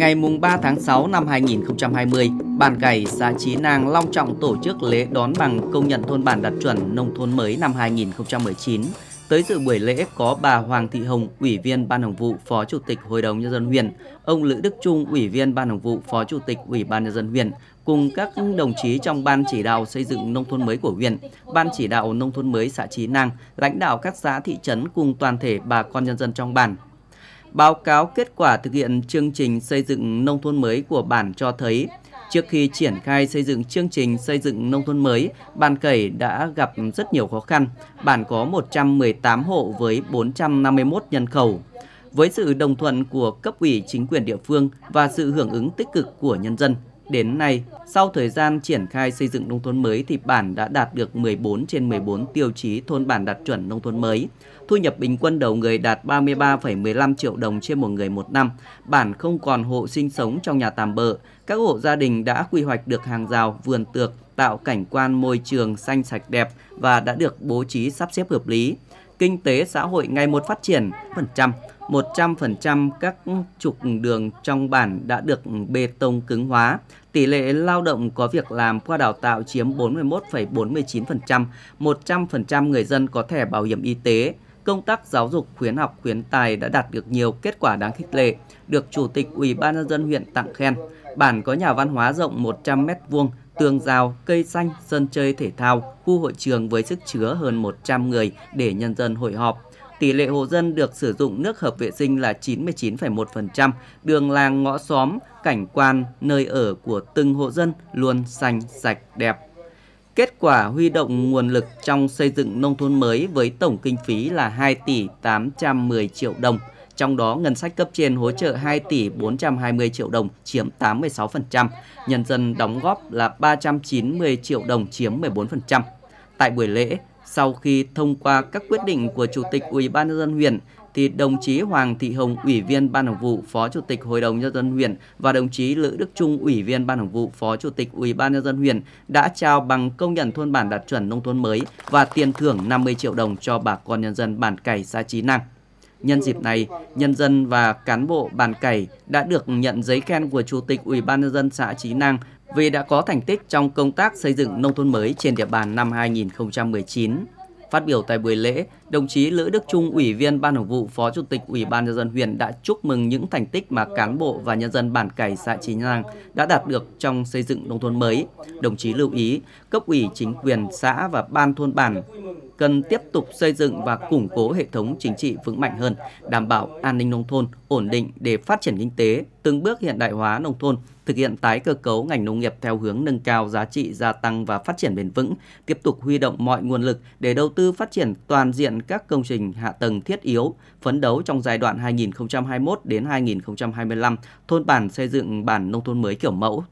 Ngày 3 tháng 6 năm 2020, bản Cày, xã Chí Nang long trọng tổ chức lễ đón bằng công nhận thôn bản đạt chuẩn nông thôn mới năm 2019. Tới dự buổi lễ có bà Hoàng Thị Hồng, Ủy viên Ban Hồng vụ, Phó Chủ tịch Hội đồng Nhân dân huyện, ông Lữ Đức Trung, Ủy viên Ban Hồng vụ, Phó Chủ tịch Ủy ban Nhân dân huyện, cùng các đồng chí trong Ban chỉ đạo xây dựng nông thôn mới của huyện, Ban chỉ đạo nông thôn mới xã Chí Nang, lãnh đạo các xã thị trấn cùng toàn thể bà con nhân dân trong bản, Báo cáo kết quả thực hiện chương trình xây dựng nông thôn mới của bản cho thấy, trước khi triển khai xây dựng chương trình xây dựng nông thôn mới, bản Cẩy đã gặp rất nhiều khó khăn. Bản có 118 hộ với 451 nhân khẩu. Với sự đồng thuận của cấp ủy chính quyền địa phương và sự hưởng ứng tích cực của nhân dân, Đến nay, sau thời gian triển khai xây dựng nông thôn mới thì bản đã đạt được 14 trên 14 tiêu chí thôn bản đạt chuẩn nông thôn mới. Thu nhập bình quân đầu người đạt 33,15 triệu đồng trên một người một năm. Bản không còn hộ sinh sống trong nhà tạm bợ. Các hộ gia đình đã quy hoạch được hàng rào, vườn tược, tạo cảnh quan môi trường xanh sạch đẹp và đã được bố trí sắp xếp hợp lý. Kinh tế xã hội ngày một phát triển phần trăm, 100% các trục đường trong bản đã được bê tông cứng hóa. Tỷ lệ lao động có việc làm qua đào tạo chiếm 41,49%, 100% người dân có thẻ bảo hiểm y tế. Công tác giáo dục khuyến học khuyến tài đã đạt được nhiều kết quả đáng khích lệ, được Chủ tịch Ủy ban nhân dân huyện tặng khen. Bản có nhà văn hóa rộng 100 m2, tường rào, cây xanh, sân chơi thể thao, khu hội trường với sức chứa hơn 100 người để nhân dân hội họp tỷ lệ hộ dân được sử dụng nước hợp vệ sinh là 99,1%, đường làng ngõ xóm, cảnh quan, nơi ở của từng hộ dân luôn xanh, sạch, đẹp. Kết quả huy động nguồn lực trong xây dựng nông thôn mới với tổng kinh phí là 2 tỷ 810 triệu đồng, trong đó ngân sách cấp trên hỗ trợ 2 tỷ 420 triệu đồng chiếm 86%, nhân dân đóng góp là 390 triệu đồng chiếm 14%. Tại buổi lễ, sau khi thông qua các quyết định của Chủ tịch Ủy ban nhân dân huyện thì đồng chí Hoàng Thị Hồng, Ủy viên Ban Thường vụ, Phó Chủ tịch Hội đồng nhân dân huyện và đồng chí Lữ Đức Trung, Ủy viên Ban Thường vụ, Phó Chủ tịch Ủy ban nhân dân huyện đã trao bằng công nhận thôn bản đạt chuẩn nông thôn mới và tiền thưởng 50 triệu đồng cho bà con nhân dân bản Cày xã trí Năng. Nhân dịp này, nhân dân và cán bộ bàn cày đã được nhận giấy khen của Chủ tịch Ủy ban nhân dân xã Trí Năng vì đã có thành tích trong công tác xây dựng nông thôn mới trên địa bàn năm 2019. Phát biểu tại buổi lễ, Đồng chí Lữ Đức Trung, Ủy viên Ban Thường vụ, Phó Chủ tịch Ủy ban Nhân dân huyện đã chúc mừng những thành tích mà cán bộ và nhân dân bản cải xã Trí Năng đã đạt được trong xây dựng nông thôn mới. Đồng chí lưu ý, cấp ủy chính quyền xã và ban thôn bản cần tiếp tục xây dựng và củng cố hệ thống chính trị vững mạnh hơn, đảm bảo an ninh nông thôn ổn định để phát triển kinh tế, từng bước hiện đại hóa nông thôn, thực hiện tái cơ cấu ngành nông nghiệp theo hướng nâng cao giá trị gia tăng và phát triển bền vững, tiếp tục huy động mọi nguồn lực để đầu tư phát triển toàn diện các công trình hạ tầng thiết yếu, phấn đấu trong giai đoạn 2021 đến 2025, thôn bản xây dựng bản nông thôn mới kiểu mẫu